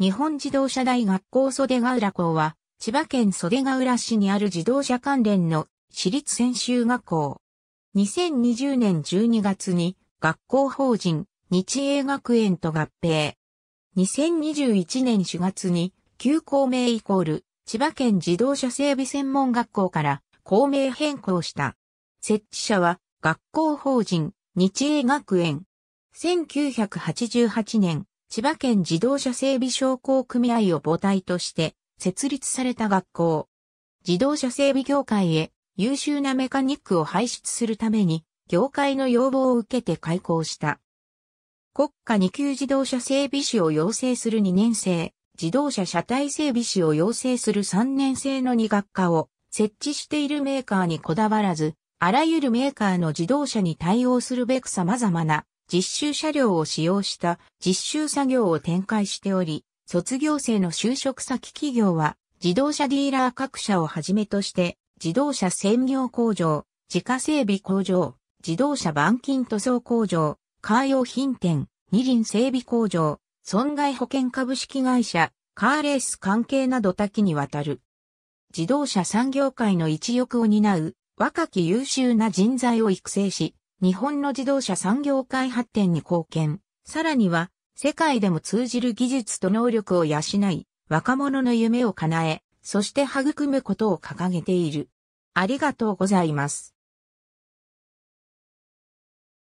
日本自動車大学校袖ヶ浦校は、千葉県袖ヶ浦市にある自動車関連の私立専修学校。2020年12月に学校法人日英学園と合併。2021年4月に旧校名イコール千葉県自動車整備専門学校から校名変更した。設置者は学校法人日英学園。1988年千葉県自動車整備商工組合を母体として設立された学校。自動車整備業界へ優秀なメカニックを輩出するために業界の要望を受けて開校した。国家2級自動車整備士を養成する2年生、自動車車体整備士を養成する3年生の2学科を設置しているメーカーにこだわらず、あらゆるメーカーの自動車に対応するべく様々な実習車両を使用した実習作業を展開しており、卒業生の就職先企業は自動車ディーラー各社をはじめとして自動車専業工場、自家整備工場、自動車板金塗装工場、カー用品店、二輪整備工場、損害保険株式会社、カーレース関係など多岐にわたる。自動車産業界の一翼を担う若き優秀な人材を育成し、日本の自動車産業界発展に貢献、さらには、世界でも通じる技術と能力を養い、若者の夢を叶え、そして育むことを掲げている。ありがとうございます。